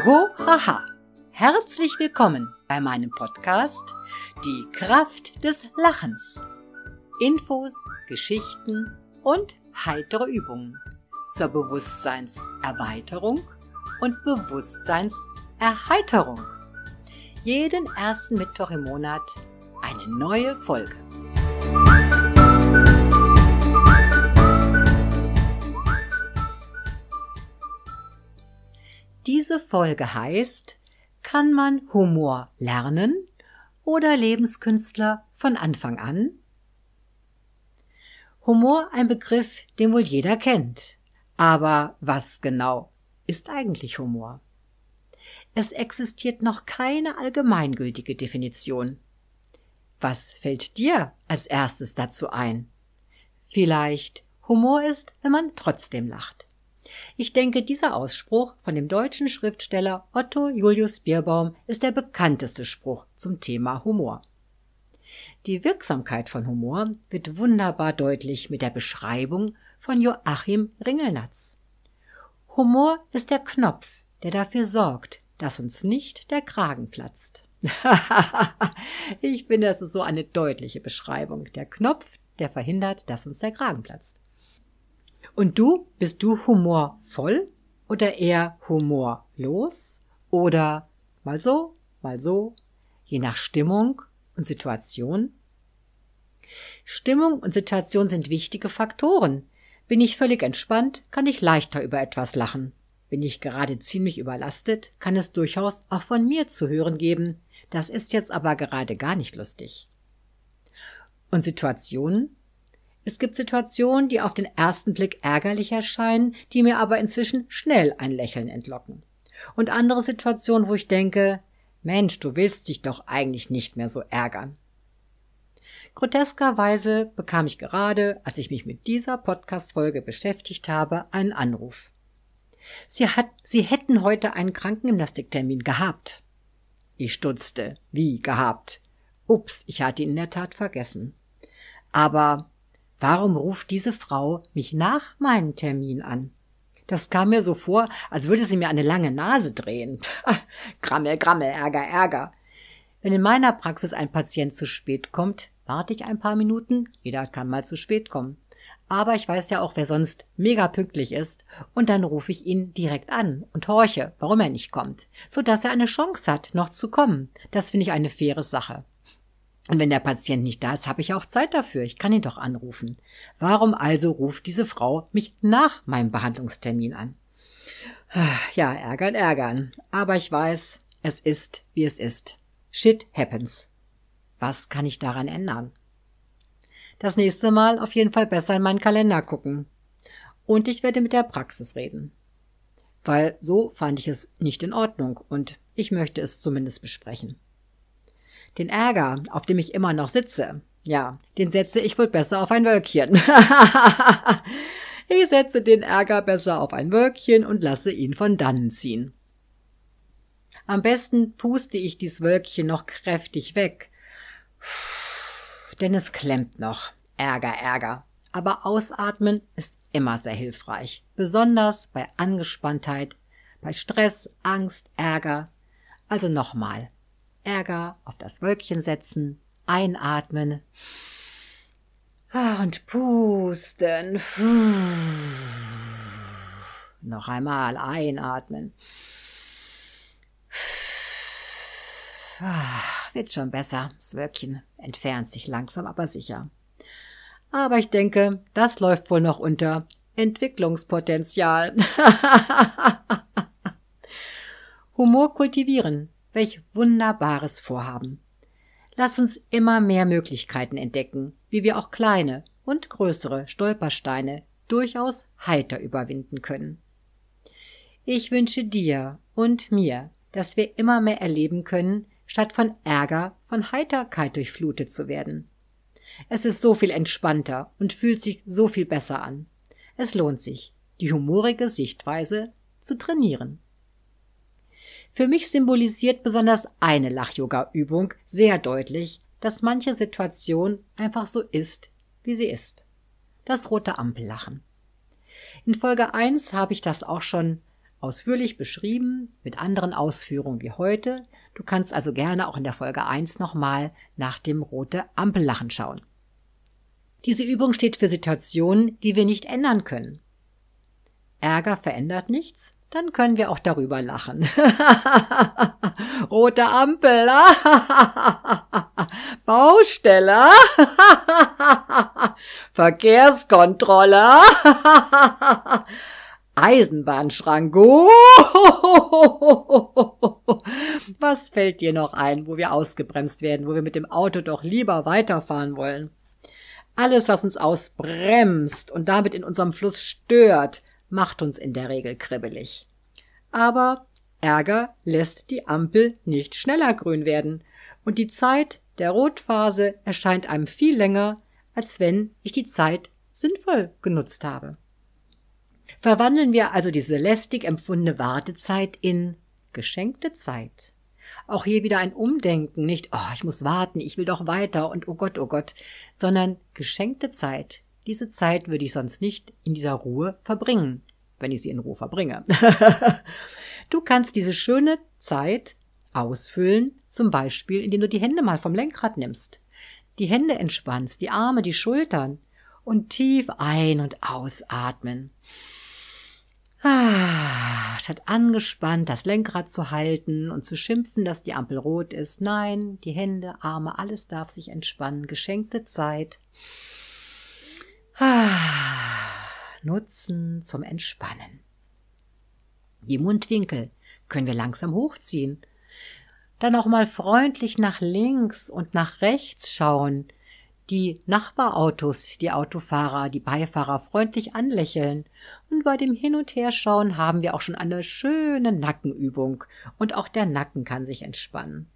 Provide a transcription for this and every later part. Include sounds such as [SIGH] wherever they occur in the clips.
Hoho, haha. Herzlich willkommen bei meinem Podcast Die Kraft des Lachens. Infos, Geschichten und heitere Übungen zur Bewusstseinserweiterung und Bewusstseinserheiterung. Jeden ersten Mittwoch im Monat eine neue Folge. Diese Folge heißt Kann man Humor lernen oder Lebenskünstler von Anfang an? Humor ein Begriff, den wohl jeder kennt. Aber was genau ist eigentlich Humor? Es existiert noch keine allgemeingültige Definition. Was fällt dir als erstes dazu ein? Vielleicht Humor ist, wenn man trotzdem lacht. Ich denke, dieser Ausspruch von dem deutschen Schriftsteller Otto Julius Bierbaum ist der bekannteste Spruch zum Thema Humor. Die Wirksamkeit von Humor wird wunderbar deutlich mit der Beschreibung von Joachim Ringelnatz. Humor ist der Knopf, der dafür sorgt, dass uns nicht der Kragen platzt. [LAUGHS] ich finde, das ist so eine deutliche Beschreibung. Der Knopf, der verhindert, dass uns der Kragen platzt. Und du, bist du humorvoll oder eher humorlos oder mal so, mal so, je nach Stimmung und Situation? Stimmung und Situation sind wichtige Faktoren. Bin ich völlig entspannt, kann ich leichter über etwas lachen. Bin ich gerade ziemlich überlastet, kann es durchaus auch von mir zu hören geben. Das ist jetzt aber gerade gar nicht lustig. Und Situationen es gibt Situationen, die auf den ersten Blick ärgerlich erscheinen, die mir aber inzwischen schnell ein Lächeln entlocken. Und andere Situationen, wo ich denke, Mensch, du willst dich doch eigentlich nicht mehr so ärgern. Groteskerweise bekam ich gerade, als ich mich mit dieser Podcast-Folge beschäftigt habe, einen Anruf. Sie, hat, Sie hätten heute einen Krankengymnastiktermin gehabt. Ich stutzte. Wie gehabt? Ups, ich hatte ihn in der Tat vergessen. Aber Warum ruft diese Frau mich nach meinem Termin an? Das kam mir so vor, als würde sie mir eine lange Nase drehen. [LAUGHS] grammel, grammel, Ärger, Ärger. Wenn in meiner Praxis ein Patient zu spät kommt, warte ich ein paar Minuten, jeder kann mal zu spät kommen. Aber ich weiß ja auch, wer sonst mega pünktlich ist, und dann rufe ich ihn direkt an und horche, warum er nicht kommt, Sodass er eine Chance hat, noch zu kommen. Das finde ich eine faire Sache. Und wenn der Patient nicht da ist, habe ich auch Zeit dafür. Ich kann ihn doch anrufen. Warum also ruft diese Frau mich nach meinem Behandlungstermin an? Ja, ärgern, ärgern. Aber ich weiß, es ist, wie es ist. Shit happens. Was kann ich daran ändern? Das nächste Mal auf jeden Fall besser in meinen Kalender gucken. Und ich werde mit der Praxis reden. Weil so fand ich es nicht in Ordnung und ich möchte es zumindest besprechen. Den Ärger, auf dem ich immer noch sitze. Ja, den setze ich wohl besser auf ein Wölkchen. [LAUGHS] ich setze den Ärger besser auf ein Wölkchen und lasse ihn von dannen ziehen. Am besten puste ich dies Wölkchen noch kräftig weg. Denn es klemmt noch. Ärger, Ärger. Aber ausatmen ist immer sehr hilfreich. Besonders bei Angespanntheit, bei Stress, Angst, Ärger. Also nochmal, Ärger auf das Wölkchen setzen, einatmen ah, und pusten. Noch einmal einatmen. Ah, wird schon besser. Das Wölkchen entfernt sich langsam, aber sicher. Aber ich denke, das läuft wohl noch unter Entwicklungspotenzial. [LAUGHS] Humor kultivieren. Welch wunderbares Vorhaben. Lass uns immer mehr Möglichkeiten entdecken, wie wir auch kleine und größere Stolpersteine durchaus heiter überwinden können. Ich wünsche dir und mir, dass wir immer mehr erleben können, statt von Ärger, von Heiterkeit durchflutet zu werden. Es ist so viel entspannter und fühlt sich so viel besser an. Es lohnt sich, die humorige Sichtweise zu trainieren. Für mich symbolisiert besonders eine Lach-Yoga-Übung sehr deutlich, dass manche Situation einfach so ist, wie sie ist. Das rote Ampellachen. In Folge 1 habe ich das auch schon ausführlich beschrieben, mit anderen Ausführungen wie heute. Du kannst also gerne auch in der Folge 1 nochmal nach dem rote Ampellachen schauen. Diese Übung steht für Situationen, die wir nicht ändern können. Ärger verändert nichts, dann können wir auch darüber lachen. [LAUGHS] Rote Ampel, ah. [LAUGHS] Baustelle, ah. [LAUGHS] Verkehrskontrolle, ah. Eisenbahnschrank. Uh. Was fällt dir noch ein, wo wir ausgebremst werden, wo wir mit dem Auto doch lieber weiterfahren wollen? Alles, was uns ausbremst und damit in unserem Fluss stört, macht uns in der Regel kribbelig. Aber Ärger lässt die Ampel nicht schneller grün werden und die Zeit der Rotphase erscheint einem viel länger, als wenn ich die Zeit sinnvoll genutzt habe. Verwandeln wir also diese lästig empfundene Wartezeit in geschenkte Zeit. Auch hier wieder ein Umdenken, nicht, oh, ich muss warten, ich will doch weiter und oh Gott, oh Gott, sondern geschenkte Zeit. Diese Zeit würde ich sonst nicht in dieser Ruhe verbringen, wenn ich sie in Ruhe verbringe. [LAUGHS] du kannst diese schöne Zeit ausfüllen, zum Beispiel, indem du die Hände mal vom Lenkrad nimmst, die Hände entspannst, die Arme, die Schultern und tief ein- und ausatmen. Ah, statt angespannt das Lenkrad zu halten und zu schimpfen, dass die Ampel rot ist. Nein, die Hände, Arme, alles darf sich entspannen. Geschenkte Zeit. Ah, nutzen zum Entspannen. Die Mundwinkel können wir langsam hochziehen. Dann auch mal freundlich nach links und nach rechts schauen. Die Nachbarautos, die Autofahrer, die Beifahrer freundlich anlächeln. Und bei dem Hin- und Herschauen haben wir auch schon eine schöne Nackenübung. Und auch der Nacken kann sich entspannen.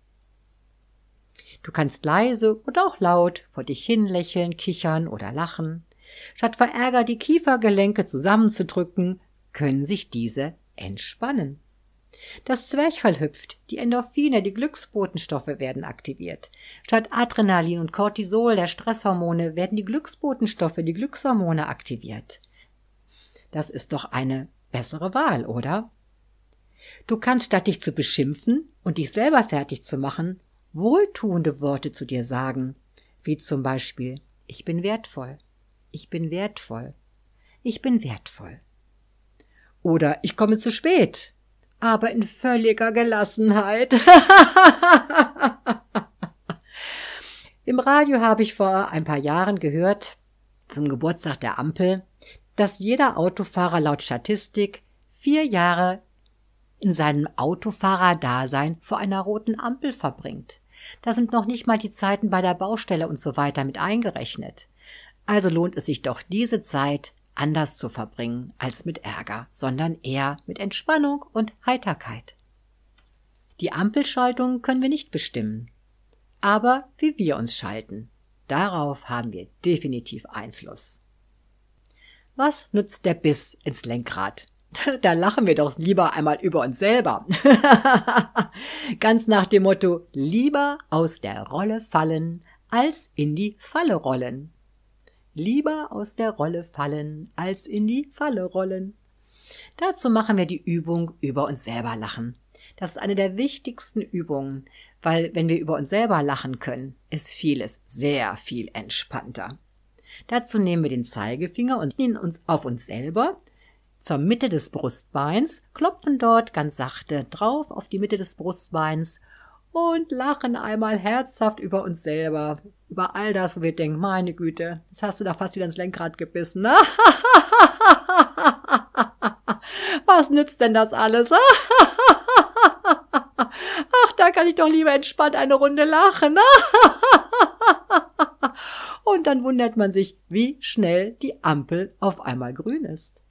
Du kannst leise und auch laut vor dich hinlächeln, kichern oder lachen. Statt vor Ärger die Kiefergelenke zusammenzudrücken, können sich diese entspannen. Das Zwerchfell hüpft, die Endorphine, die Glücksbotenstoffe werden aktiviert. Statt Adrenalin und Cortisol, der Stresshormone, werden die Glücksbotenstoffe, die Glückshormone aktiviert. Das ist doch eine bessere Wahl, oder? Du kannst statt dich zu beschimpfen und dich selber fertig zu machen, wohltuende Worte zu dir sagen, wie zum Beispiel Ich bin wertvoll, ich bin wertvoll. Ich bin wertvoll. Oder ich komme zu spät, aber in völliger Gelassenheit. [LAUGHS] Im Radio habe ich vor ein paar Jahren gehört, zum Geburtstag der Ampel, dass jeder Autofahrer laut Statistik vier Jahre in seinem Autofahrerdasein vor einer roten Ampel verbringt. Da sind noch nicht mal die Zeiten bei der Baustelle und so weiter mit eingerechnet. Also lohnt es sich doch, diese Zeit anders zu verbringen als mit Ärger, sondern eher mit Entspannung und Heiterkeit. Die Ampelschaltung können wir nicht bestimmen, aber wie wir uns schalten, darauf haben wir definitiv Einfluss. Was nützt der Biss ins Lenkrad? [LAUGHS] Da lachen wir doch lieber einmal über uns selber. [LAUGHS] Ganz nach dem Motto lieber aus der Rolle fallen als in die Falle rollen. Lieber aus der Rolle fallen, als in die Falle rollen. Dazu machen wir die Übung über uns selber lachen. Das ist eine der wichtigsten Übungen, weil wenn wir über uns selber lachen können, ist vieles sehr viel entspannter. Dazu nehmen wir den Zeigefinger und ziehen uns auf uns selber zur Mitte des Brustbeins, klopfen dort ganz sachte drauf auf die Mitte des Brustbeins und lachen einmal herzhaft über uns selber, über all das, wo wir denken, meine Güte, jetzt hast du da fast wieder ins Lenkrad gebissen. Ne? [LAUGHS] Was nützt denn das alles? [LAUGHS] Ach, da kann ich doch lieber entspannt eine Runde lachen. Ne? [LAUGHS] Und dann wundert man sich, wie schnell die Ampel auf einmal grün ist.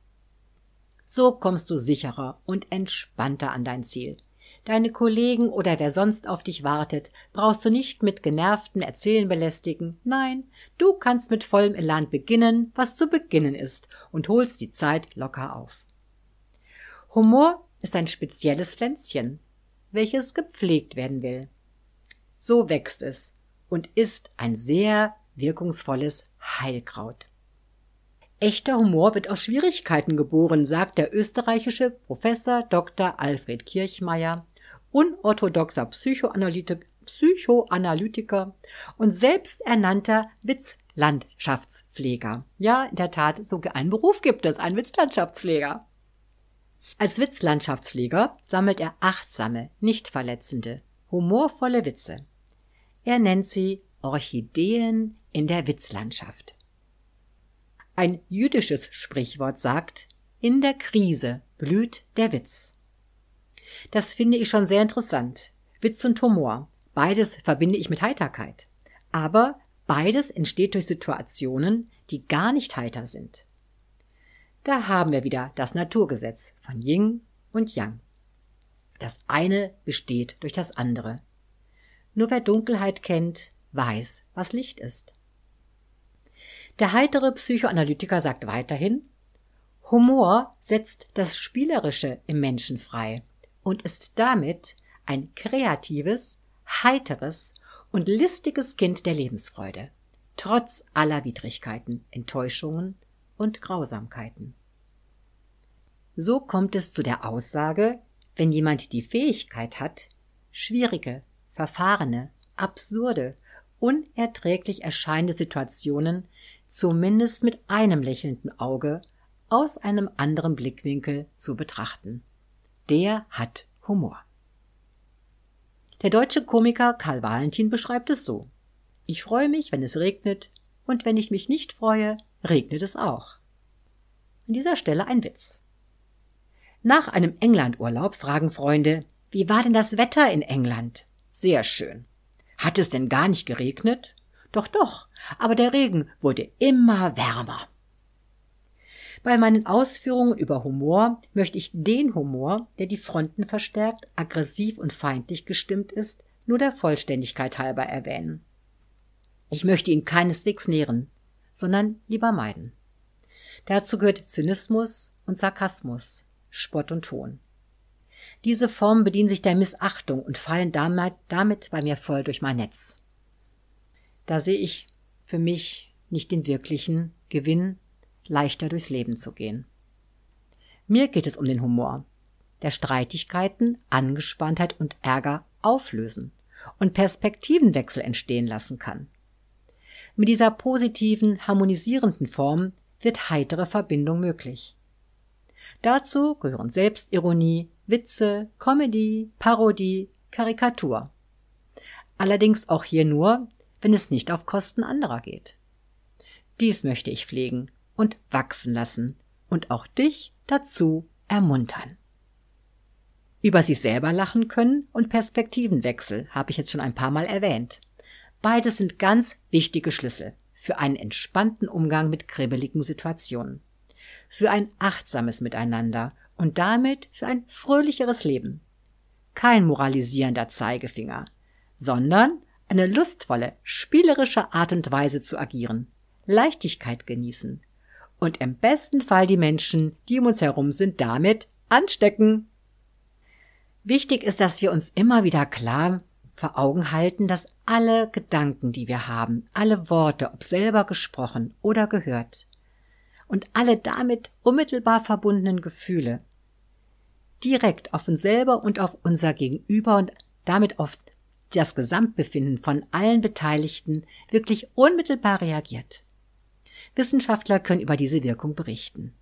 So kommst du sicherer und entspannter an dein Ziel. Deine Kollegen oder wer sonst auf dich wartet, brauchst du nicht mit genervten Erzählen belästigen. Nein, du kannst mit vollem Elan beginnen, was zu beginnen ist, und holst die Zeit locker auf. Humor ist ein spezielles Pflänzchen, welches gepflegt werden will. So wächst es und ist ein sehr wirkungsvolles Heilkraut. Echter Humor wird aus Schwierigkeiten geboren, sagt der österreichische Professor Dr. Alfred Kirchmeier unorthodoxer Psychoanalytik, Psychoanalytiker und selbsternannter Witzlandschaftspfleger. Ja, in der Tat, so einen Beruf gibt es, einen Witzlandschaftspfleger. Als Witzlandschaftspfleger sammelt er achtsame, nicht verletzende, humorvolle Witze. Er nennt sie Orchideen in der Witzlandschaft. Ein jüdisches Sprichwort sagt, in der Krise blüht der Witz. Das finde ich schon sehr interessant. Witz und Humor. Beides verbinde ich mit Heiterkeit. Aber beides entsteht durch Situationen, die gar nicht heiter sind. Da haben wir wieder das Naturgesetz von Ying und Yang. Das eine besteht durch das andere. Nur wer Dunkelheit kennt, weiß, was Licht ist. Der heitere Psychoanalytiker sagt weiterhin, Humor setzt das Spielerische im Menschen frei und ist damit ein kreatives, heiteres und listiges Kind der Lebensfreude, trotz aller Widrigkeiten, Enttäuschungen und Grausamkeiten. So kommt es zu der Aussage, wenn jemand die Fähigkeit hat, schwierige, verfahrene, absurde, unerträglich erscheinende Situationen zumindest mit einem lächelnden Auge aus einem anderen Blickwinkel zu betrachten. Der hat Humor. Der deutsche Komiker Karl Valentin beschreibt es so. Ich freue mich, wenn es regnet, und wenn ich mich nicht freue, regnet es auch. An dieser Stelle ein Witz. Nach einem Englandurlaub fragen Freunde, wie war denn das Wetter in England? Sehr schön. Hat es denn gar nicht geregnet? Doch, doch, aber der Regen wurde immer wärmer. Bei meinen Ausführungen über Humor möchte ich den Humor, der die Fronten verstärkt, aggressiv und feindlich gestimmt ist, nur der Vollständigkeit halber erwähnen. Ich möchte ihn keineswegs nähren, sondern lieber meiden. Dazu gehört Zynismus und Sarkasmus, Spott und Ton. Diese Formen bedienen sich der Missachtung und fallen damit, damit bei mir voll durch mein Netz. Da sehe ich für mich nicht den wirklichen Gewinn leichter durchs Leben zu gehen. Mir geht es um den Humor, der Streitigkeiten, Angespanntheit und Ärger auflösen und Perspektivenwechsel entstehen lassen kann. Mit dieser positiven, harmonisierenden Form wird heitere Verbindung möglich. Dazu gehören Selbstironie, Witze, Comedy, Parodie, Karikatur. Allerdings auch hier nur, wenn es nicht auf Kosten anderer geht. Dies möchte ich pflegen und wachsen lassen und auch dich dazu ermuntern. Über sich selber lachen können und Perspektivenwechsel habe ich jetzt schon ein paar Mal erwähnt. Beides sind ganz wichtige Schlüssel für einen entspannten Umgang mit kribbeligen Situationen, für ein achtsames Miteinander und damit für ein fröhlicheres Leben. Kein moralisierender Zeigefinger, sondern eine lustvolle, spielerische Art und Weise zu agieren, Leichtigkeit genießen, und im besten Fall die Menschen, die um uns herum sind, damit anstecken. Wichtig ist, dass wir uns immer wieder klar vor Augen halten, dass alle Gedanken, die wir haben, alle Worte, ob selber gesprochen oder gehört, und alle damit unmittelbar verbundenen Gefühle direkt auf uns selber und auf unser Gegenüber und damit auf das Gesamtbefinden von allen Beteiligten wirklich unmittelbar reagiert. Wissenschaftler können über diese Wirkung berichten.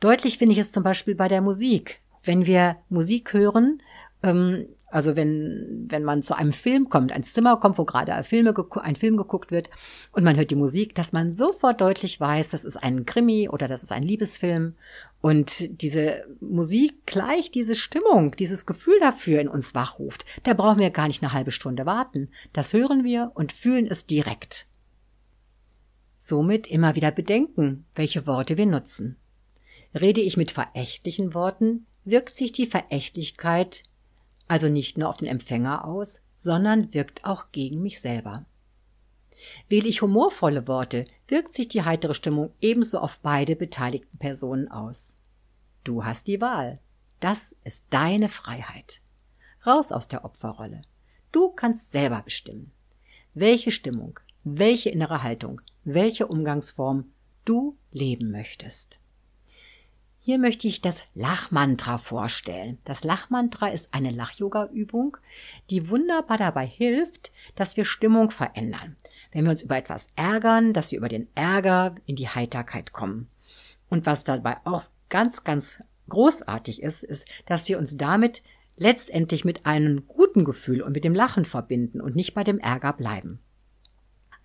Deutlich finde ich es zum Beispiel bei der Musik. Wenn wir Musik hören, ähm, also wenn, wenn man zu einem Film kommt, ein Zimmer kommt, wo gerade ein Film, ein Film geguckt wird und man hört die Musik, dass man sofort deutlich weiß, das ist ein Krimi oder das ist ein Liebesfilm. Und diese Musik gleich diese Stimmung, dieses Gefühl dafür in uns wachruft. Da brauchen wir gar nicht eine halbe Stunde warten. Das hören wir und fühlen es direkt. Somit immer wieder bedenken, welche Worte wir nutzen. Rede ich mit verächtlichen Worten, wirkt sich die Verächtlichkeit also nicht nur auf den Empfänger aus, sondern wirkt auch gegen mich selber. Wähle ich humorvolle Worte, wirkt sich die heitere Stimmung ebenso auf beide beteiligten Personen aus. Du hast die Wahl. Das ist deine Freiheit. Raus aus der Opferrolle. Du kannst selber bestimmen, welche Stimmung, welche innere Haltung, welche Umgangsform du leben möchtest. Hier möchte ich das Lachmantra vorstellen. Das Lachmantra ist eine Lach-Yoga-Übung, die wunderbar dabei hilft, dass wir Stimmung verändern. Wenn wir uns über etwas ärgern, dass wir über den Ärger in die Heiterkeit kommen. Und was dabei auch ganz, ganz großartig ist, ist, dass wir uns damit letztendlich mit einem guten Gefühl und mit dem Lachen verbinden und nicht bei dem Ärger bleiben.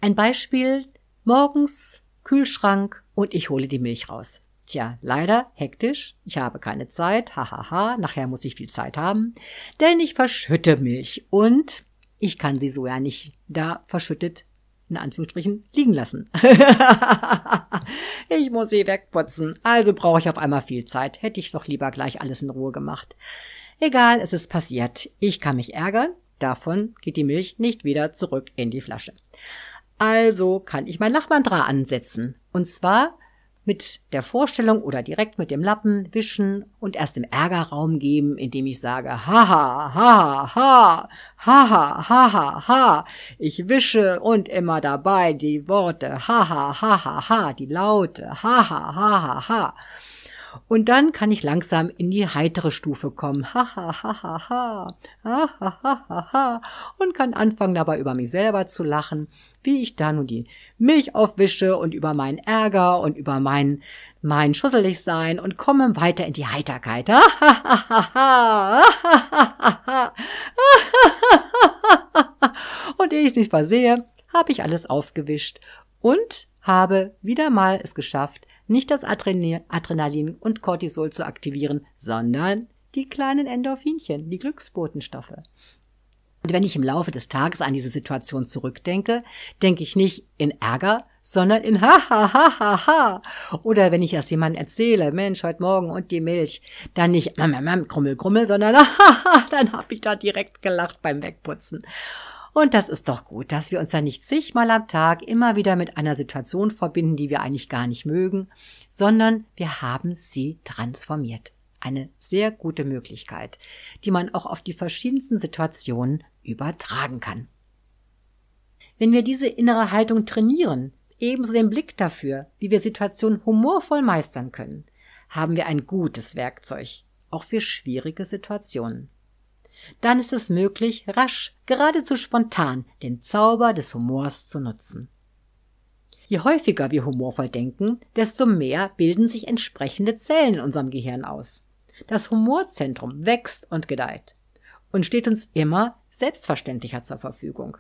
Ein Beispiel Morgens Kühlschrank und ich hole die Milch raus. Tja, leider hektisch, ich habe keine Zeit, hahaha, ha, ha. nachher muss ich viel Zeit haben, denn ich verschütte Milch und ich kann sie so ja nicht da verschüttet in Anführungsstrichen liegen lassen. [LAUGHS] ich muss sie wegputzen, also brauche ich auf einmal viel Zeit, hätte ich doch lieber gleich alles in Ruhe gemacht. Egal, es ist passiert, ich kann mich ärgern, davon geht die Milch nicht wieder zurück in die Flasche. Also kann ich mein Lachmandra ansetzen. Und zwar mit der Vorstellung oder direkt mit dem Lappen wischen und erst im Ärger Raum geben, indem ich sage, haha, haha, ha, haha, haha, ha, ich wische und immer dabei die Worte, haha, haha, ha, die Laute, haha, haha, ha. ha, ha, ha. Und dann kann ich langsam in die heitere Stufe kommen. Ha ha ha ha ha. Ha ha ha ha ha. Und kann anfangen dabei über mich selber zu lachen, wie ich da nun die Milch aufwische und über meinen Ärger und über mein, mein Schusseligsein und komme weiter in die Heiterkeit. Ha ha ha ha ha. Ha ha ha ha. Und ehe ich es nicht versehe, habe ich alles aufgewischt und habe wieder mal es geschafft, nicht das Adrenalin und Cortisol zu aktivieren, sondern die kleinen Endorphinchen, die Glücksbotenstoffe. Und wenn ich im Laufe des Tages an diese Situation zurückdenke, denke ich nicht in Ärger, sondern in ha ha ha ha ha. Oder wenn ich erst jemandem erzähle, Mensch, heute Morgen und die Milch, dann nicht mam, mam, krummel, krummel, sondern [LAUGHS] ha ha ha, dann habe ich da direkt gelacht beim Wegputzen. Und das ist doch gut, dass wir uns da nicht zigmal am Tag immer wieder mit einer Situation verbinden, die wir eigentlich gar nicht mögen, sondern wir haben sie transformiert. Eine sehr gute Möglichkeit, die man auch auf die verschiedensten Situationen übertragen kann. Wenn wir diese innere Haltung trainieren, ebenso den Blick dafür, wie wir Situationen humorvoll meistern können, haben wir ein gutes Werkzeug, auch für schwierige Situationen. Dann ist es möglich, rasch, geradezu spontan, den Zauber des Humors zu nutzen. Je häufiger wir humorvoll denken, desto mehr bilden sich entsprechende Zellen in unserem Gehirn aus. Das Humorzentrum wächst und gedeiht und steht uns immer selbstverständlicher zur Verfügung.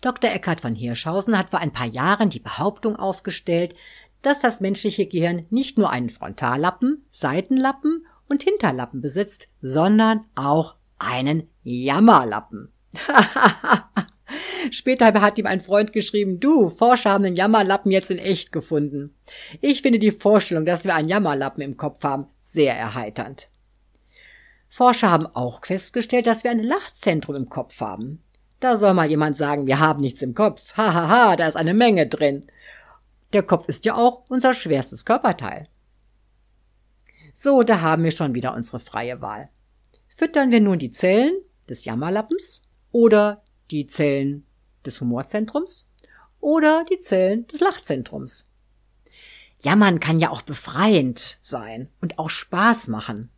Dr. Eckhard von Hirschhausen hat vor ein paar Jahren die Behauptung aufgestellt, dass das menschliche Gehirn nicht nur einen Frontallappen, Seitenlappen und Hinterlappen besitzt, sondern auch einen Jammerlappen. [LAUGHS] Später hat ihm ein Freund geschrieben, du, Forscher haben den Jammerlappen jetzt in echt gefunden. Ich finde die Vorstellung, dass wir einen Jammerlappen im Kopf haben, sehr erheiternd. Forscher haben auch festgestellt, dass wir ein Lachzentrum im Kopf haben. Da soll mal jemand sagen, wir haben nichts im Kopf. Hahaha, ha, ha, da ist eine Menge drin. Der Kopf ist ja auch unser schwerstes Körperteil. So, da haben wir schon wieder unsere freie Wahl. Füttern wir nun die Zellen des Jammerlappens oder die Zellen des Humorzentrums oder die Zellen des Lachzentrums. Jammern kann ja auch befreiend sein und auch Spaß machen.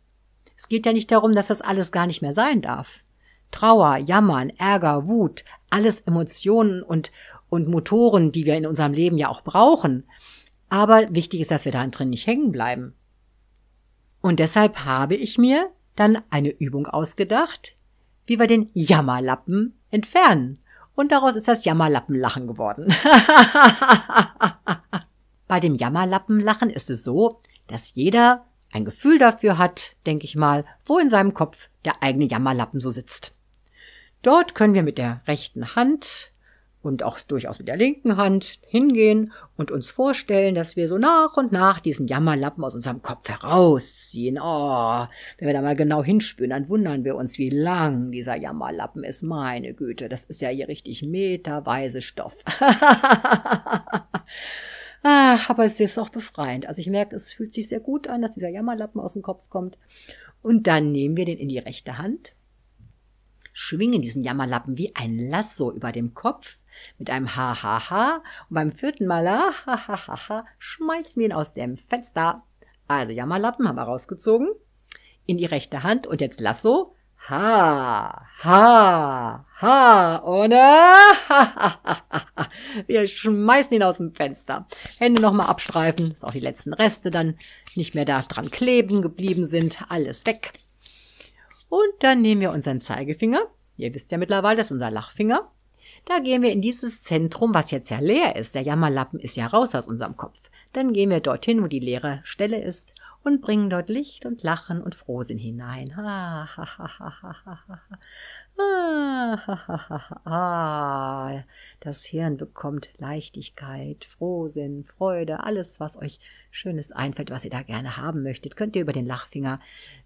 Es geht ja nicht darum, dass das alles gar nicht mehr sein darf. Trauer, Jammern, Ärger, Wut, alles Emotionen und, und Motoren, die wir in unserem Leben ja auch brauchen. Aber wichtig ist, dass wir da drin nicht hängen bleiben. Und deshalb habe ich mir dann eine Übung ausgedacht, wie wir den Jammerlappen entfernen. Und daraus ist das Jammerlappenlachen geworden. [LAUGHS] Bei dem Jammerlappenlachen ist es so, dass jeder ein Gefühl dafür hat, denke ich mal, wo in seinem Kopf der eigene Jammerlappen so sitzt. Dort können wir mit der rechten Hand und auch durchaus mit der linken Hand hingehen und uns vorstellen, dass wir so nach und nach diesen Jammerlappen aus unserem Kopf herausziehen. Oh, wenn wir da mal genau hinspüren, dann wundern wir uns, wie lang dieser Jammerlappen ist. Meine Güte, das ist ja hier richtig meterweise Stoff. Ach, [LAUGHS] ah, aber es ist auch befreiend. Also ich merke, es fühlt sich sehr gut an, dass dieser Jammerlappen aus dem Kopf kommt. Und dann nehmen wir den in die rechte Hand, schwingen diesen Jammerlappen wie ein Lasso über dem Kopf mit einem Ha-Ha-Ha und beim vierten Mal Ha-Ha-Ha-Ha schmeißen wir ihn aus dem Fenster. Also Jammerlappen haben wir rausgezogen. In die rechte Hand und jetzt Lasso. Ha, ha, ha, ohne äh, Wir schmeißen ihn aus dem Fenster. Hände nochmal abstreifen, dass auch die letzten Reste dann nicht mehr da dran kleben geblieben sind. Alles weg. Und dann nehmen wir unseren Zeigefinger. Ihr wisst ja mittlerweile, das ist unser Lachfinger. Da gehen wir in dieses Zentrum, was jetzt ja leer ist. Der Jammerlappen ist ja raus aus unserem Kopf. Dann gehen wir dorthin, wo die leere Stelle ist und bringen dort Licht und Lachen und Frohsinn hinein. Ha, ha, ha, ha, ha, ha, ha, ha, ha, ah, ha. Das Hirn bekommt Leichtigkeit, Frohsinn, Freude, alles, was euch Schönes einfällt, was ihr da gerne haben möchtet, könnt ihr über den Lachfinger,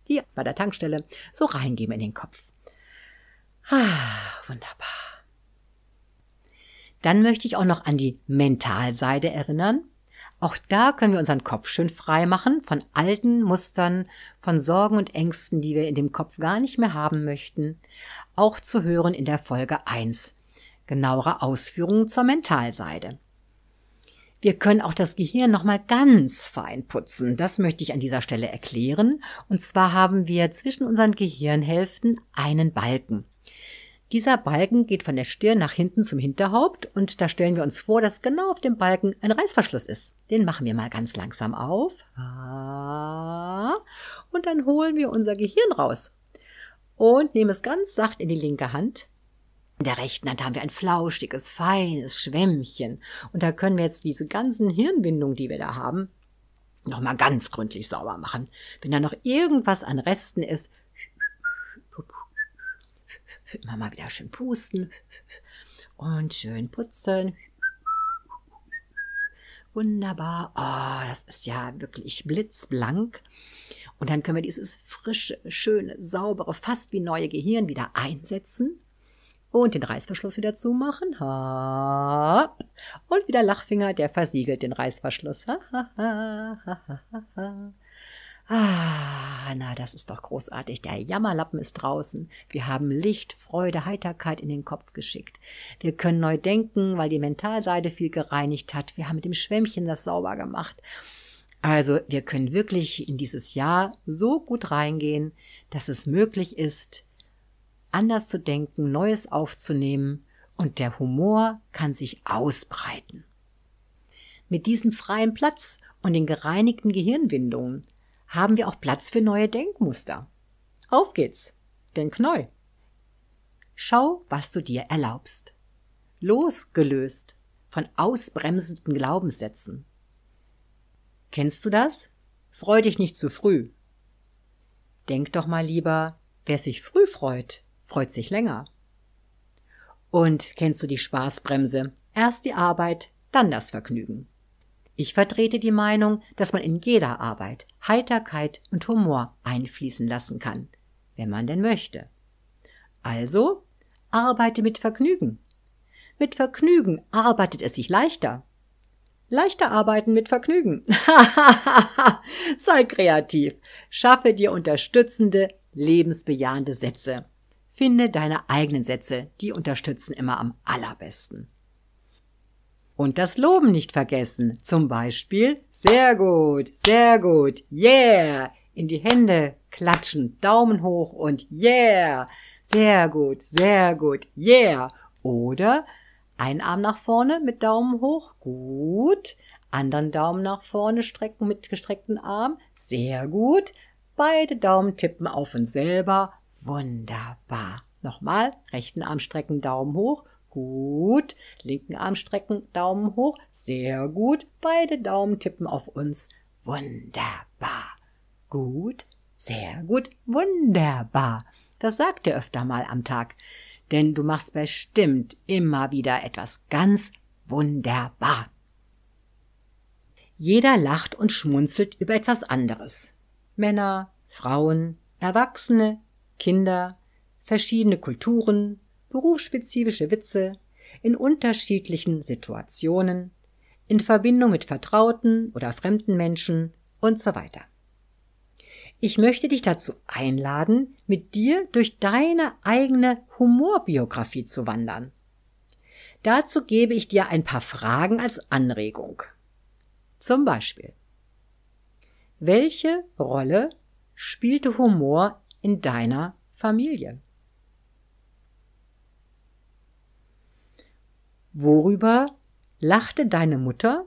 wie bei der Tankstelle, so reingeben in den Kopf. Ah, wunderbar. Dann möchte ich auch noch an die Mentalseite erinnern. Auch da können wir unseren Kopf schön frei machen von alten Mustern, von Sorgen und Ängsten, die wir in dem Kopf gar nicht mehr haben möchten. Auch zu hören in der Folge 1. Genauere Ausführungen zur Mentalseite. Wir können auch das Gehirn nochmal ganz fein putzen. Das möchte ich an dieser Stelle erklären. Und zwar haben wir zwischen unseren Gehirnhälften einen Balken. Dieser Balken geht von der Stirn nach hinten zum Hinterhaupt und da stellen wir uns vor, dass genau auf dem Balken ein Reißverschluss ist. Den machen wir mal ganz langsam auf. Ah. Und dann holen wir unser Gehirn raus und nehmen es ganz sacht in die linke Hand. In der rechten Hand haben wir ein flauschiges, feines Schwämmchen. Und da können wir jetzt diese ganzen Hirnbindungen, die wir da haben, nochmal ganz gründlich sauber machen. Wenn da noch irgendwas an Resten ist, immer mal wieder schön pusten und schön putzen. Wunderbar. Oh, das ist ja wirklich blitzblank. Und dann können wir dieses frische, schöne, saubere, fast wie neue Gehirn wieder einsetzen. Und den Reißverschluss wieder zumachen. Und wieder Lachfinger, der versiegelt den Reißverschluss. ha, ha, ha. Ah, na, das ist doch großartig. Der Jammerlappen ist draußen. Wir haben Licht, Freude, Heiterkeit in den Kopf geschickt. Wir können neu denken, weil die Mentalseite viel gereinigt hat. Wir haben mit dem Schwämmchen das sauber gemacht. Also, wir können wirklich in dieses Jahr so gut reingehen, dass es möglich ist, anders zu denken, Neues aufzunehmen und der Humor kann sich ausbreiten. Mit diesem freien Platz und den gereinigten Gehirnwindungen haben wir auch Platz für neue Denkmuster. Auf geht's, denk neu. Schau, was du dir erlaubst. Losgelöst von ausbremsenden Glaubenssätzen. Kennst du das? Freu dich nicht zu früh. Denk doch mal lieber, wer sich früh freut, freut sich länger. Und kennst du die Spaßbremse? Erst die Arbeit, dann das Vergnügen. Ich vertrete die Meinung, dass man in jeder Arbeit Heiterkeit und Humor einfließen lassen kann, wenn man denn möchte. Also arbeite mit Vergnügen. Mit Vergnügen arbeitet es sich leichter. Leichter arbeiten mit Vergnügen. [LAUGHS] Sei kreativ. Schaffe dir unterstützende, lebensbejahende Sätze. Finde deine eigenen Sätze, die unterstützen immer am allerbesten und das Loben nicht vergessen. Zum Beispiel sehr gut, sehr gut, yeah, in die Hände klatschen, Daumen hoch und yeah, sehr gut, sehr gut, yeah. Oder ein Arm nach vorne mit Daumen hoch, gut, anderen Daumen nach vorne strecken mit gestreckten Arm, sehr gut, beide Daumen tippen auf uns selber, wunderbar. Nochmal, rechten Arm strecken, Daumen hoch, Gut. Linken Arm strecken, Daumen hoch. Sehr gut. Beide Daumen tippen auf uns. Wunderbar. Gut. Sehr gut. Wunderbar. Das sagt er öfter mal am Tag. Denn du machst bestimmt immer wieder etwas ganz wunderbar. Jeder lacht und schmunzelt über etwas anderes. Männer, Frauen, Erwachsene, Kinder, verschiedene Kulturen, berufsspezifische Witze in unterschiedlichen Situationen, in Verbindung mit vertrauten oder fremden Menschen und so weiter. Ich möchte dich dazu einladen, mit dir durch deine eigene Humorbiografie zu wandern. Dazu gebe ich dir ein paar Fragen als Anregung. Zum Beispiel. Welche Rolle spielte Humor in deiner Familie? Worüber lachte deine Mutter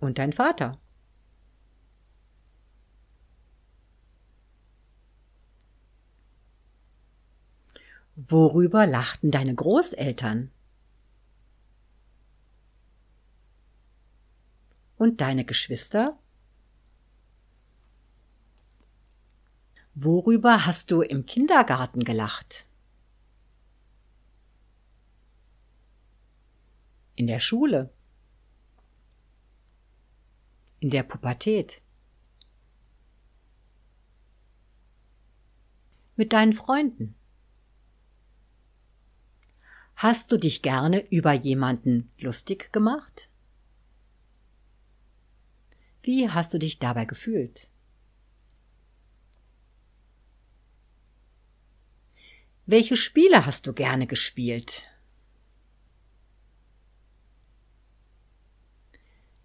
und dein Vater? Worüber lachten deine Großeltern? Und deine Geschwister? Worüber hast du im Kindergarten gelacht? in der Schule, in der Pubertät, mit deinen Freunden. Hast du dich gerne über jemanden lustig gemacht? Wie hast du dich dabei gefühlt? Welche Spiele hast du gerne gespielt?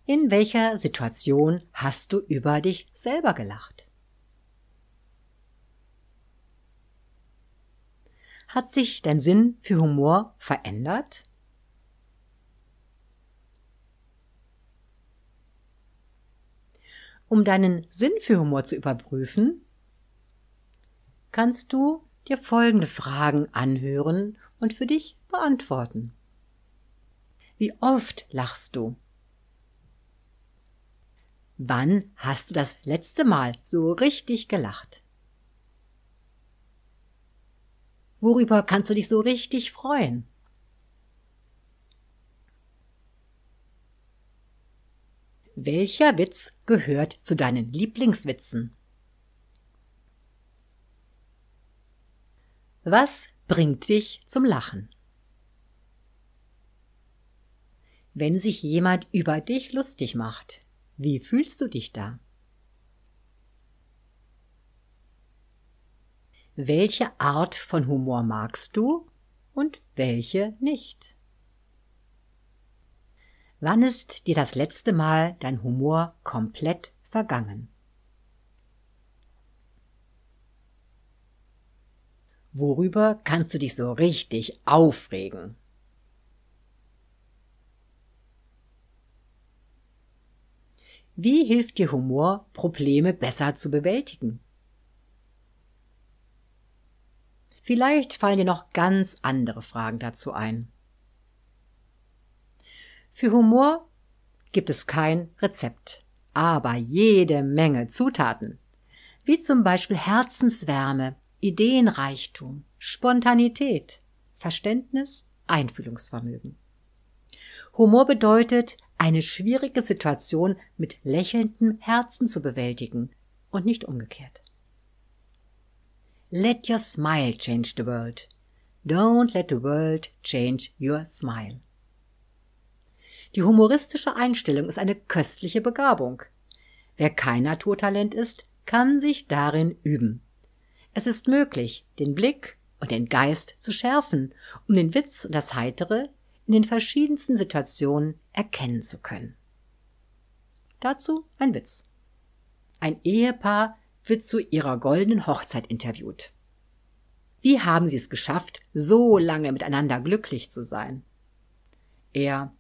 In welcher Situation hast du über dich selber gelacht? Hat sich dein Sinn für Humor verändert? Um deinen Sinn für Humor zu überprüfen, kannst du dir folgende Fragen anhören und für dich beantworten. Wie oft lachst du? Wann hast du das letzte Mal so richtig gelacht? Worüber kannst du dich so richtig freuen? Welcher Witz gehört zu deinen Lieblingswitzen? Was bringt dich zum Lachen? Wenn sich jemand über dich lustig macht. Wie fühlst du dich da? Welche Art von Humor magst du und welche nicht? Wann ist dir das letzte Mal dein Humor komplett vergangen? Worüber kannst du dich so richtig aufregen? Wie hilft dir Humor, Probleme besser zu bewältigen? Vielleicht fallen dir noch ganz andere Fragen dazu ein. Für Humor gibt es kein Rezept, aber jede Menge Zutaten, wie zum Beispiel Herzenswärme, Ideenreichtum, Spontanität, Verständnis, Einfühlungsvermögen. Humor bedeutet, eine schwierige Situation mit lächelndem Herzen zu bewältigen und nicht umgekehrt. Let your smile change the world. Don't let the world change your smile. Die humoristische Einstellung ist eine köstliche Begabung. Wer kein Naturtalent ist, kann sich darin üben. Es ist möglich, den Blick und den Geist zu schärfen, um den Witz und das Heitere in den verschiedensten Situationen erkennen zu können. Dazu ein Witz. Ein Ehepaar wird zu ihrer goldenen Hochzeit interviewt. Wie haben Sie es geschafft, so lange miteinander glücklich zu sein? Er.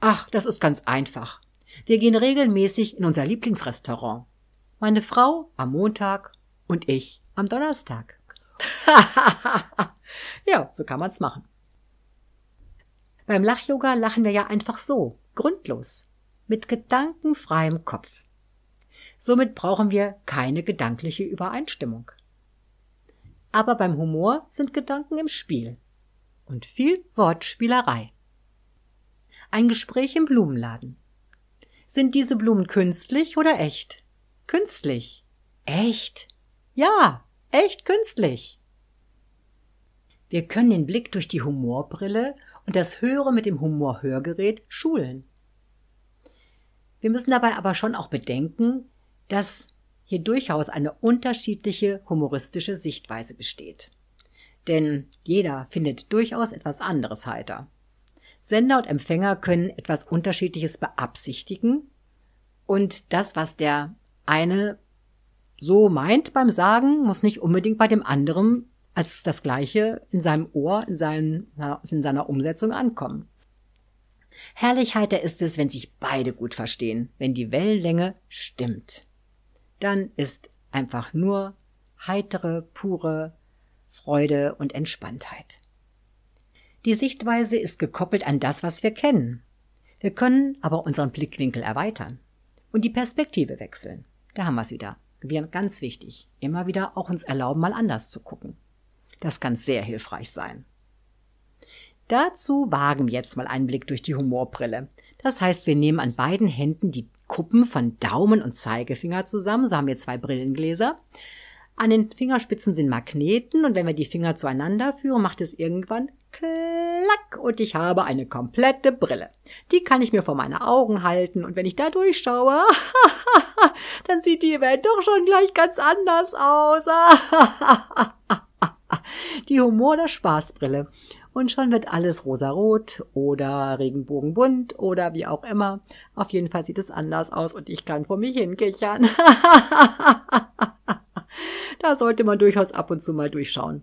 Ach, das ist ganz einfach. Wir gehen regelmäßig in unser Lieblingsrestaurant. Meine Frau am Montag und ich am Donnerstag. [LAUGHS] ja, so kann man's machen. Beim Lachyoga lachen wir ja einfach so, grundlos, mit gedankenfreiem Kopf. Somit brauchen wir keine gedankliche Übereinstimmung. Aber beim Humor sind Gedanken im Spiel und viel Wortspielerei. Ein Gespräch im Blumenladen. Sind diese Blumen künstlich oder echt? Künstlich. Echt? Ja, echt künstlich. Wir können den Blick durch die Humorbrille und das Höre mit dem Humorhörgerät schulen. Wir müssen dabei aber schon auch bedenken, dass hier durchaus eine unterschiedliche humoristische Sichtweise besteht. Denn jeder findet durchaus etwas anderes heiter. Sender und Empfänger können etwas Unterschiedliches beabsichtigen und das, was der eine so meint beim Sagen, muss nicht unbedingt bei dem anderen als das Gleiche in seinem Ohr, in, seinem, in seiner Umsetzung ankommen. Herrlichheit ist es, wenn sich beide gut verstehen, wenn die Wellenlänge stimmt. Dann ist einfach nur heitere, pure Freude und Entspanntheit. Die Sichtweise ist gekoppelt an das, was wir kennen. Wir können aber unseren Blickwinkel erweitern und die Perspektive wechseln. Da haben wir es wieder. Wir, ganz wichtig, immer wieder auch uns erlauben, mal anders zu gucken. Das kann sehr hilfreich sein. Dazu wagen wir jetzt mal einen Blick durch die Humorbrille. Das heißt, wir nehmen an beiden Händen die Kuppen von Daumen und Zeigefinger zusammen, so haben wir zwei Brillengläser. An den Fingerspitzen sind Magneten und wenn wir die Finger zueinander führen, macht es irgendwann klack und ich habe eine komplette Brille. Die kann ich mir vor meine Augen halten und wenn ich da durchschaue, [LAUGHS] dann sieht die Welt doch schon gleich ganz anders aus. [LAUGHS] [LAUGHS] die Humor- oder Spaßbrille. Und schon wird alles rosarot oder regenbogenbunt oder wie auch immer. Auf jeden Fall sieht es anders aus und ich kann vor mich hinkichern. [LAUGHS] da sollte man durchaus ab und zu mal durchschauen.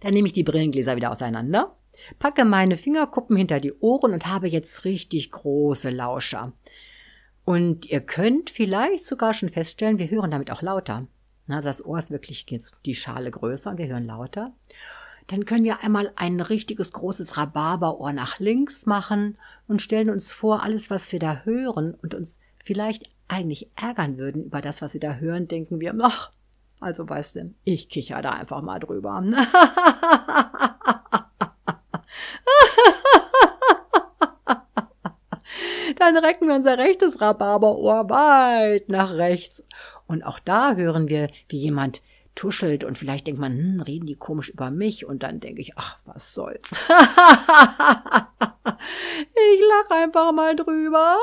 Dann nehme ich die Brillengläser wieder auseinander, packe meine Fingerkuppen hinter die Ohren und habe jetzt richtig große Lauscher. Und ihr könnt vielleicht sogar schon feststellen, wir hören damit auch lauter. Ne, also das Ohr ist wirklich jetzt die Schale größer und wir hören lauter. Dann können wir einmal ein richtiges großes Rhabarberohr nach links machen und stellen uns vor, alles, was wir da hören und uns vielleicht eigentlich ärgern würden über das, was wir da hören, denken wir, ach, also weißt du, ich kicher da einfach mal drüber. Ne? [LAUGHS] dann recken wir unser rechtes Rhabarberohr weit nach rechts. Und auch da hören wir, wie jemand tuschelt und vielleicht denkt man, hm, reden die komisch über mich und dann denke ich, ach, was soll's. [LAUGHS] ich lache einfach mal drüber.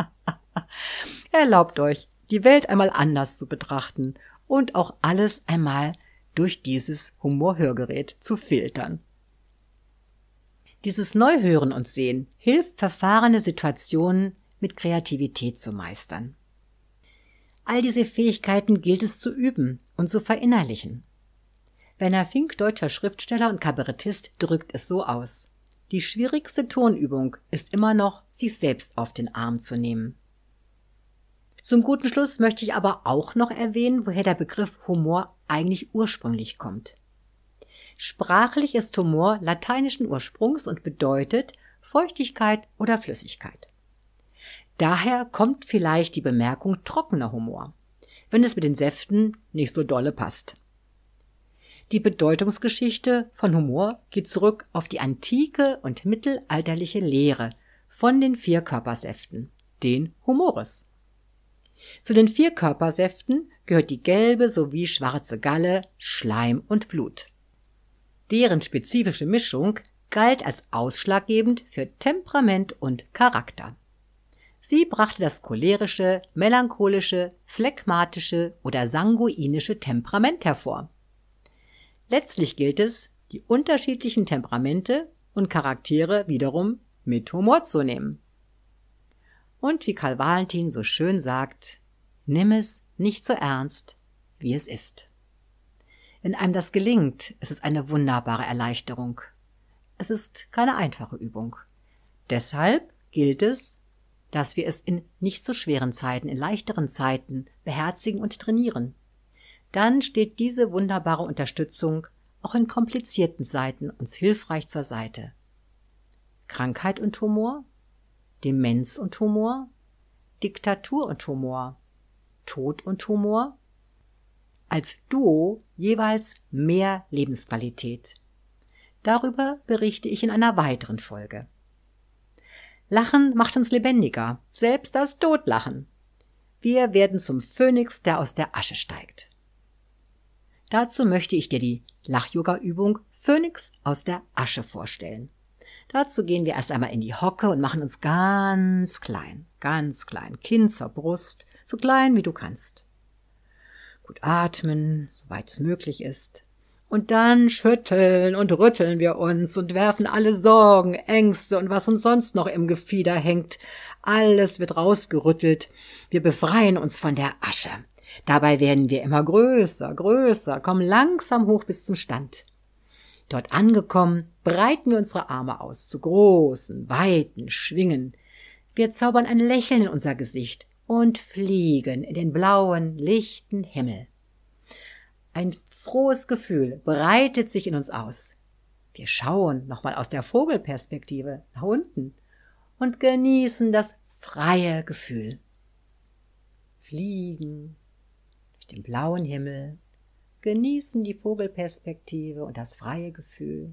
[LAUGHS] Erlaubt euch, die Welt einmal anders zu betrachten und auch alles einmal durch dieses Humorhörgerät zu filtern. Dieses Neuhören und Sehen hilft, verfahrene Situationen mit Kreativität zu meistern. All diese Fähigkeiten gilt es zu üben und zu verinnerlichen. Werner Fink, deutscher Schriftsteller und Kabarettist, drückt es so aus. Die schwierigste Tonübung ist immer noch, sich selbst auf den Arm zu nehmen. Zum guten Schluss möchte ich aber auch noch erwähnen, woher der Begriff Humor eigentlich ursprünglich kommt. Sprachlich ist Humor lateinischen Ursprungs und bedeutet Feuchtigkeit oder Flüssigkeit. Daher kommt vielleicht die Bemerkung trockener Humor, wenn es mit den Säften nicht so dolle passt. Die Bedeutungsgeschichte von Humor geht zurück auf die antike und mittelalterliche Lehre von den vier Körpersäften, den Humores. Zu den vier Körpersäften gehört die gelbe sowie schwarze Galle, Schleim und Blut. Deren spezifische Mischung galt als ausschlaggebend für Temperament und Charakter. Sie brachte das cholerische, melancholische, phlegmatische oder sanguinische Temperament hervor. Letztlich gilt es, die unterschiedlichen Temperamente und Charaktere wiederum mit Humor zu nehmen. Und wie Karl Valentin so schön sagt, nimm es nicht so ernst, wie es ist. Wenn einem das gelingt, ist es eine wunderbare Erleichterung. Es ist keine einfache Übung. Deshalb gilt es, dass wir es in nicht so schweren Zeiten, in leichteren Zeiten beherzigen und trainieren. Dann steht diese wunderbare Unterstützung auch in komplizierten Zeiten uns hilfreich zur Seite. Krankheit und Humor, Demenz und Humor, Diktatur und Humor, Tod und Humor, als Duo jeweils mehr Lebensqualität. Darüber berichte ich in einer weiteren Folge. Lachen macht uns lebendiger, selbst das Todlachen. Wir werden zum Phönix, der aus der Asche steigt. Dazu möchte ich dir die Lach-Yoga-Übung Phönix aus der Asche vorstellen. Dazu gehen wir erst einmal in die Hocke und machen uns ganz klein, ganz klein, Kinn zur Brust, so klein wie du kannst gut atmen, soweit es möglich ist. Und dann schütteln und rütteln wir uns und werfen alle Sorgen, Ängste und was uns sonst noch im Gefieder hängt. Alles wird rausgerüttelt. Wir befreien uns von der Asche. Dabei werden wir immer größer, größer, kommen langsam hoch bis zum Stand. Dort angekommen, breiten wir unsere Arme aus zu großen, weiten Schwingen. Wir zaubern ein Lächeln in unser Gesicht, und fliegen in den blauen, lichten Himmel. Ein frohes Gefühl breitet sich in uns aus. Wir schauen nochmal aus der Vogelperspektive nach unten und genießen das freie Gefühl. Fliegen durch den blauen Himmel, genießen die Vogelperspektive und das freie Gefühl.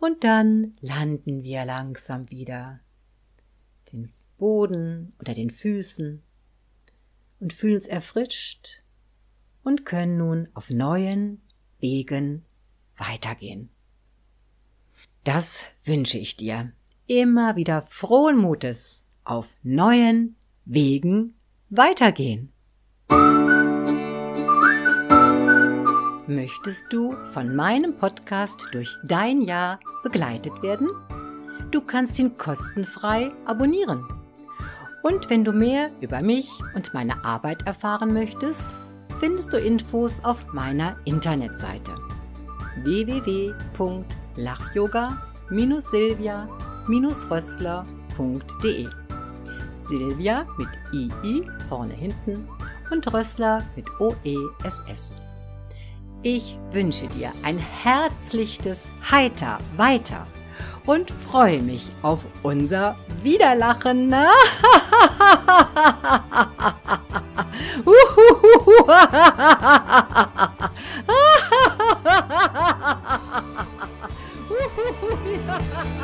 Und dann landen wir langsam wieder, den Boden oder den Füßen und fühlen uns erfrischt und können nun auf neuen Wegen weitergehen. Das wünsche ich dir. Immer wieder frohen Mutes auf neuen Wegen weitergehen. Möchtest du von meinem Podcast durch dein Jahr begleitet werden? Du kannst ihn kostenfrei abonnieren und wenn du mehr über mich und meine Arbeit erfahren möchtest, findest du Infos auf meiner Internetseite www.lachyoga-silvia-rössler.de Silvia mit II vorne hinten und Rössler mit OESS. Ich wünsche dir ein herzliches Heiter weiter und freue mich auf unser Wiederlachen. Ne? [LAUGHS]